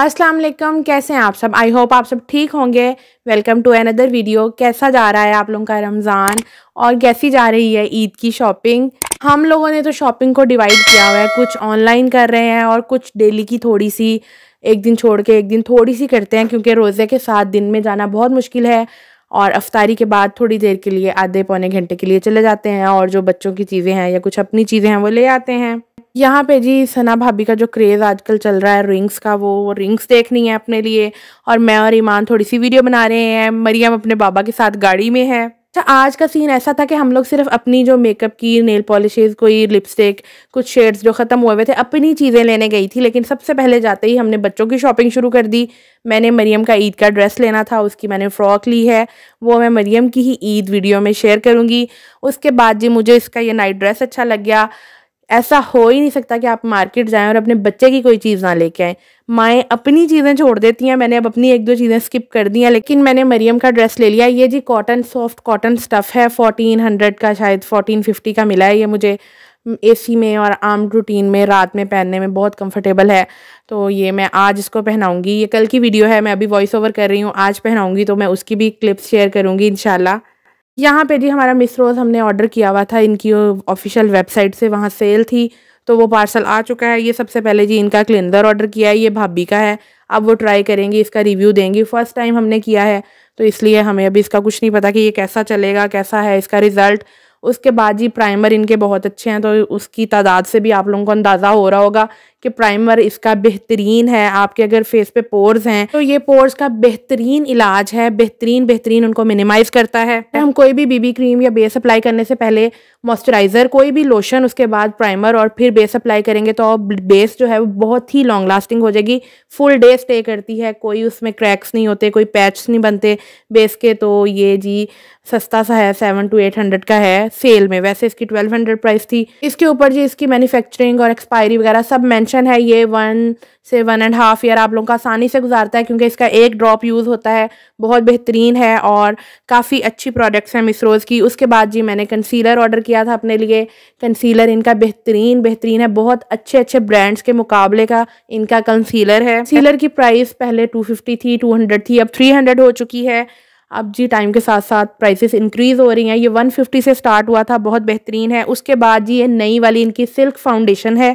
अस्सलाम वालेकुम कैसे हैं आप सब आई होप आप सब ठीक होंगे वेलकम टू अनदर वीडियो कैसा जा रहा है आप लोगों का रमज़ान और कैसी जा रही है ईद की शॉपिंग हम लोगों ने तो शॉपिंग को डिवाइड किया हुआ है कुछ ऑनलाइन कर रहे हैं और कुछ डेली की थोड़ी सी एक दिन छोड़ के एक दिन थोड़ी सी करते हैं क्योंकि रोज़े के साथ दिन में जाना बहुत मुश्किल है और अफ्तारी के बाद थोड़ी देर के लिए आधे पौने घंटे के लिए चले जाते हैं और जो बच्चों की चीज़ें हैं या कुछ अपनी चीज़ें हैं वो ले आते हैं यहाँ पे जी सना भाभी का जो क्रेज़ आजकल चल रहा है रिंग्स का वो वो रिंग्स देखनी है अपने लिए और मैं और ईमान थोड़ी सी वीडियो बना रहे हैं मरियम अपने बाबा के साथ गाड़ी में है अच्छा आज का सीन ऐसा था कि हम लोग सिर्फ अपनी जो मेकअप की नेल पॉलिशेज कोई लिपस्टिक कुछ शेड्स जो ख़त्म हुए हुए थे अपनी चीज़ें लेने गई थी लेकिन सबसे पहले जाते ही हमने बच्चों की शॉपिंग शुरू कर दी मैंने मरियम का ईद का ड्रेस लेना था उसकी मैंने फ़्रॉक ली है वो मैं मरियम की ही ईद वीडियो में शेयर करूँगी उसके बाद जी मुझे इसका यह नाइट ड्रेस अच्छा लग गया ऐसा हो ही नहीं सकता कि आप मार्केट जाएं और अपने बच्चे की कोई चीज़ ना लेके आएँ माएँ अपनी चीज़ें छोड़ देती हैं मैंने अब अपनी एक दो चीज़ें स्किप कर दी हैं लेकिन मैंने मरियम का ड्रेस ले लिया ये जी कॉटन सॉफ्ट कॉटन स्टफ़ है फोर्टीन हंड्रेड का शायद फोर्टीन फिफ्टी का मिला है ये मुझे सी में और आम रूटीन में रात में पहनने में बहुत कम्फर्टेबल है तो ये मैं आज इसको पहनाऊँगी ये कल की वीडियो है मैं अभी वॉइस ओवर कर रही हूँ आज पहनाऊँगी तो मैं उसकी भी क्लिप्स शेयर करूँगी इनशाला यहाँ पे जी हमारा मिस रोज़ हमने ऑर्डर किया हुआ था इनकी ऑफिशियल वेबसाइट से वहाँ सेल थी तो वो पार्सल आ चुका है ये सबसे पहले जी इनका क्लिनजर ऑर्डर किया है ये भाभी का है अब वो ट्राई करेंगे इसका रिव्यू देंगी फर्स्ट टाइम हमने किया है तो इसलिए हमें अभी इसका कुछ नहीं पता कि ये कैसा चलेगा कैसा है इसका रिज़ल्ट उसके बाद जी प्राइमर इनके बहुत अच्छे हैं तो उसकी तादाद से भी आप लोगों को अंदाज़ा हो रहा होगा कि प्राइमर इसका बेहतरीन है आपके अगर फेस पे पोर्स हैं तो ये पोर्स का बेहतरीन इलाज है बेहतरीन बेहतरीन उनको मिनिमाइज करता है तो हम कोई भी बीबी क्रीम या बेस अप्लाई करने से पहले मॉइस्चराइज़र कोई भी लोशन उसके बाद प्राइमर और फिर बेस अप्लाई करेंगे तो बेस जो है वो बहुत ही लॉन्ग लास्टिंग हो जाएगी फुल डे स्टे करती है कोई उसमें क्रैक्स नहीं होते कोई पैच नहीं बनते बेस के तो ये जी सस्ता सा है सेवन टू एट हंड्रेड का है सेल में वैसे इसकी ट्वेल्व हंड्रेड प्राइस थी इसके ऊपर जी इसकी मैन्युफैक्चरिंग और एक्सपायरी वगैरह सब मैं एक्सपेंशन है ये वन से वन एंड हाफ ईयर आप लोगों का आसानी से गुजारता है क्योंकि इसका एक ड्रॉप यूज़ होता है बहुत बेहतरीन है और काफ़ी अच्छी प्रोडक्ट्स हैं मिसरोज़ की उसके बाद जी मैंने कंसीलर ऑर्डर किया था अपने लिए कंसीलर इनका बेहतरीन बेहतरीन है बहुत अच्छे अच्छे ब्रांड्स के मुकाबले का इनका कंसीलर है कंसीलर की प्राइस पहले टू फिफ्टी थी टू हंड्रेड थी अब थ्री हंड्रेड हो चुकी है अब जी टाइम के साथ साथ प्राइसेस इंक्रीज़ हो रही हैं ये 150 से स्टार्ट हुआ था बहुत बेहतरीन है उसके बाद जी ये नई वाली इनकी सिल्क फाउंडेशन है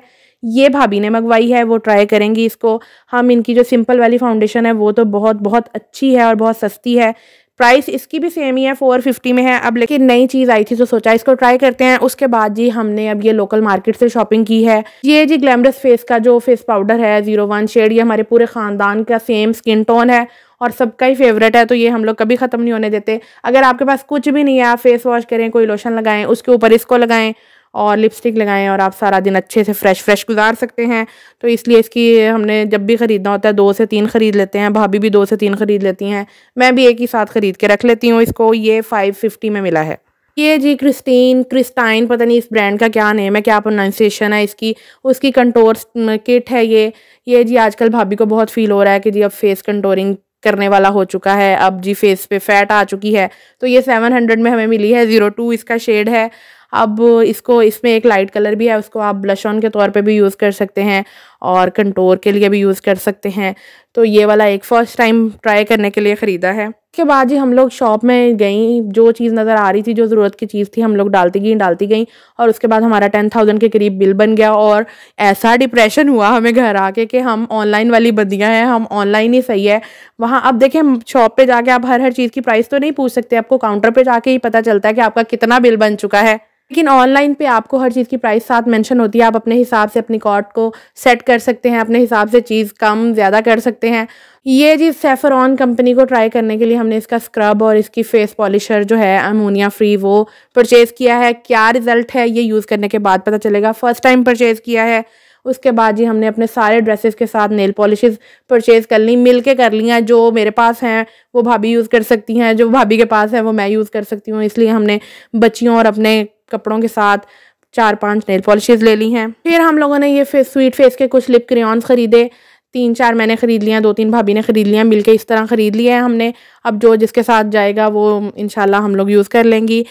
ये भाभी ने मंगवाई है वो ट्राई करेंगी इसको हम इनकी जो सिंपल वाली फाउंडेशन है वो तो बहुत बहुत अच्छी है और बहुत सस्ती है प्राइस इसकी भी सेम ही है फोर फिफ्टी में है अब लेकिन नई चीज़ आई थी तो सोचा इसको ट्राई करते हैं उसके बाद जी हमने अब ये लोकल मार्केट से शॉपिंग की है ये जी ग्लैमरस फेस का जो फेस पाउडर है जीरो वन शेड ये हमारे पूरे ख़ानदान का सेम स्किन टोन है और सबका ही फेवरेट है तो ये हम लोग कभी ख़त्म नहीं होने देते अगर आपके पास कुछ भी नहीं है आप फेस वॉश करें कोई लोशन लगाएं उसके ऊपर इसको लगाएं और लिपस्टिक लगाएं और आप सारा दिन अच्छे से फ्रेश फ्रेश गुजार सकते हैं तो इसलिए इसकी हमने जब भी ख़रीदना होता है दो से तीन ख़रीद लेते हैं भाभी भी दो से तीन ख़रीद लेती हैं मैं भी एक ही साथ ख़रीद के रख लेती हूँ इसको ये फाइव फिफ्टी में मिला है ये जी क्रिस्टीन क्रिस्टाइन पता नहीं इस ब्रांड का क्या नेम है क्या प्रोनाउंसिएशन है इसकी उसकी कंटोर किट है ये ये जी आजकल भाभी को बहुत फील हो रहा है कि जी अब फेस कंटोरिंग करने वाला हो चुका है अब जी फेस पे फैट आ चुकी है तो ये सेवन हंड्रेड में हमें मिली है ज़ीरो टू इसका शेड है अब इसको इसमें एक लाइट कलर भी है उसको आप ब्लश ऑन के तौर पे भी यूज़ कर सकते हैं और कंटोर के लिए भी यूज़ कर सकते हैं तो ये वाला एक फ़र्स्ट टाइम ट्राई करने के लिए ख़रीदा है उसके बाद जी हम लोग शॉप में गई जो चीज़ नज़र आ रही थी जो ज़रूरत की चीज़ थी हम लोग डालती गई डालती गई और उसके बाद हमारा टेन थाउजेंड के करीब बिल बन गया और ऐसा डिप्रेशन हुआ हमें घर आके कि हम ऑनलाइन वाली बदियाँ हैं हम ऑनलाइन ही सही है वहाँ अब देखें शॉप पर जाके आप हर हर चीज़ की प्राइस तो नहीं पूछ सकते आपको काउंटर पर जाके ही पता चलता है कि आपका कितना बिल बन चुका है लेकिन ऑनलाइन पे आपको हर चीज़ की प्राइस साथ मेंशन होती है आप अपने हिसाब से अपनी कॉट को सेट कर सकते हैं अपने हिसाब से चीज़ कम ज़्यादा कर सकते हैं ये जी सेफरॉन कंपनी को ट्राई करने के लिए हमने इसका स्क्रब और इसकी फेस पॉलिशर जो है अमोनिया फ्री वो परचेज़ किया है क्या रिज़ल्ट है ये यूज़ करने के बाद पता चलेगा फ़र्स्ट टाइम परचेज़ किया है उसके बाद जी हमने अपने सारे ड्रेसेस के साथ नेल पॉलिशेस परचेज़ कर ली मिल के कर ली हैं जो मेरे पास हैं वो भाभी यूज़ कर सकती हैं जो भाभी के पास है वो मैं यूज़ कर सकती हूँ इसलिए हमने बच्चियों और अपने कपड़ों के साथ चार पांच नेल पॉलिशेज ले ली हैं फिर हम लोगों ने ये फेस स्वीट फेस के कुछ लिप क्रियॉन्स ख़रीदे तीन चार मैंने ख़रीद लिया दो तीन भाभी ने ख़रीद लिया मिलके इस तरह ख़रीद लिया है हमने अब जो जिसके साथ जाएगा वो इन हम लोग यूज़ कर लेंगी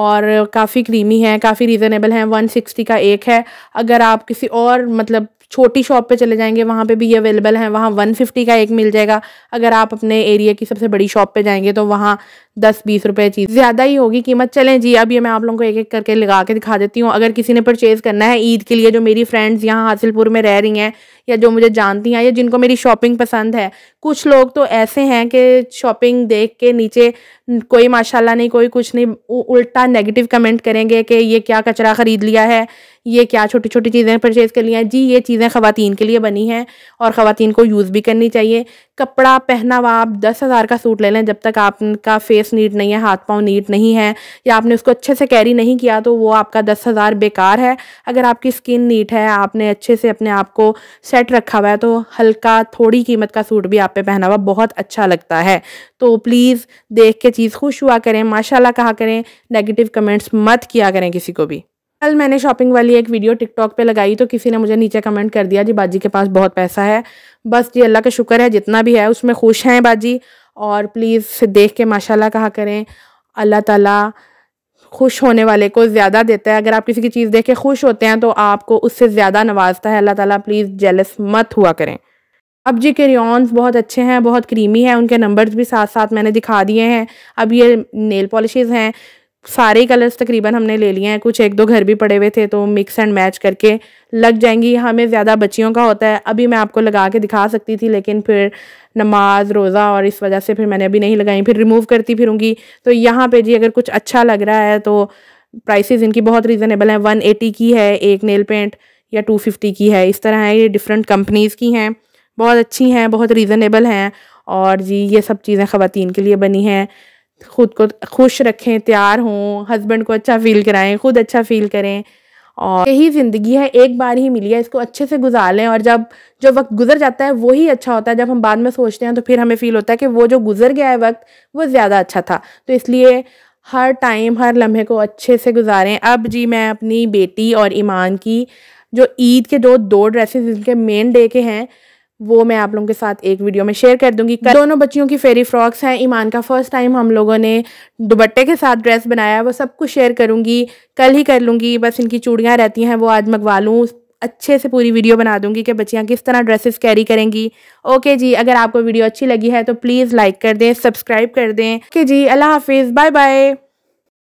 और काफ़ी क्रीमी है काफ़ी रीज़नेबल है वन सिक्सटी का एक है अगर आप किसी और मतलब छोटी शॉप पे चले जाएंगे वहाँ पे भी ये अवेलेबल है वहाँ वन फिफ्टी का एक मिल जाएगा अगर आप अपने एरिया की सबसे बड़ी शॉप पे जाएंगे तो वहाँ दस बीस रुपए चीज ज्यादा ही होगी कीमत चलें जी अब ये मैं आप लोगों को एक एक करके लगा के दिखा देती हूँ अगर किसी ने परचेज करना है ईद के लिए जो मेरी फ्रेंड्स यहाँ हासिलपुर में रह रही हैं या जो मुझे जानती हैं या जिनको मेरी शॉपिंग पसंद है कुछ लोग तो ऐसे हैं कि शॉपिंग देख के नीचे कोई माशाला नहीं कोई कुछ नहीं उल्टा नेगेटिव कमेंट करेंगे कि ये क्या कचरा ख़रीद लिया है ये क्या छोटी छोटी चीज़ें परचेज़ कर लिया हैं जी ये चीज़ें खुवान के लिए बनी हैं और ख़वान को यूज़ भी करनी चाहिए कपड़ा पहनावा आप दस हज़ार का सूट ले लें जब तक आपका फेस ड्रेस नीट नहीं है हाथ पाँव नीट नहीं है या आपने उसको अच्छे से कैरी नहीं किया तो वो आपका दस हज़ार बेकार है अगर आपकी स्किन नीट है आपने अच्छे से अपने आप को सेट रखा हुआ है तो हल्का थोड़ी कीमत का सूट भी आप पे पहना हुआ बहुत अच्छा लगता है तो प्लीज़ देख के चीज़ खुश हुआ करें माशाल्लाह कहा करें नेगेटिव कमेंट्स मत किया करें किसी को भी कल मैंने शॉपिंग वाली एक वीडियो टिकटॉक पे लगाई तो किसी ने मुझे नीचे कमेंट कर दिया जी बाजी के पास बहुत पैसा है बस जी अल्लाह का शुक्र है जितना भी है उसमें खुश हैं बाजी और प्लीज़ देख के माशाल्लाह कहा करें अल्लाह ताला खुश होने वाले को ज़्यादा देता है अगर आप किसी की चीज़ देख के खुश होते हैं तो आपको उससे ज़्यादा नवाजता है अल्लाह ताला प्लीज़ जेलस मत हुआ करें अब जी के रियॉन्स बहुत अच्छे हैं बहुत क्रीमी हैं उनके नंबर्स भी साथ साथ मैंने दिखा दिए हैं अब ये नेल पॉलिशेज़ हैं सारे कलर्स तकरीबन हमने ले लिए हैं कुछ एक दो घर भी पड़े हुए थे तो मिक्स एंड मैच करके लग जाएंगी हाँ, हमें ज़्यादा बच्चियों का होता है अभी मैं आपको लगा के दिखा सकती थी लेकिन फिर नमाज रोज़ा और इस वजह से फिर मैंने अभी नहीं लगाई फिर रिमूव करती फिरूँगी तो यहाँ पर जी अगर कुछ अच्छा लग रहा है तो प्राइस इनकी बहुत रिजनेबल हैं वन एटी की है एक नेल पेंट या टू फिफ्टी की है इस तरह है ये डिफरेंट कंपनीज़ की हैं बहुत अच्छी हैं बहुत रीज़नेबल हैं और जी ये सब चीज़ें ख़वान के लिए बनी हैं खुद को खुश रखें तैयार हों हस्बैंड को अच्छा फील कराएं खुद अच्छा फील करें और यही ज़िंदगी है एक बार ही मिली है इसको अच्छे से गुजार लें और जब जो वक्त गुजर जाता है वो ही अच्छा होता है जब हम बाद में सोचते हैं तो फिर हमें फ़ील होता है कि वो जो गुजर गया है वक्त वो ज़्यादा अच्छा था तो इसलिए हर टाइम हर लम्हे को अच्छे से गुजारें अब जी मैं अपनी बेटी और ईमान की जो ईद के जो दो ड्रेसेस इनके मेन डे के हैं वो मैं आप लोगों के साथ एक वीडियो में शेयर कर दूंगी कर दोनों बच्चियों की फेरी फ्रॉक्स हैं ईमान का फर्स्ट टाइम हम लोगों ने दुबट्टे के साथ ड्रेस बनाया वो सब कुछ शेयर करूंगी कल ही कर लूँगी बस इनकी चूड़ियाँ रहती हैं वो आज मंगवा लूँ अच्छे से पूरी वीडियो बना दूंगी कि बच्चियाँ किस तरह ड्रेसेस कैरी करेंगी ओके जी अगर आपको वीडियो अच्छी लगी है तो प्लीज़ लाइक कर दें सब्सक्राइब कर दें ओके जी अल्लाह हाफिज़ बाय बाय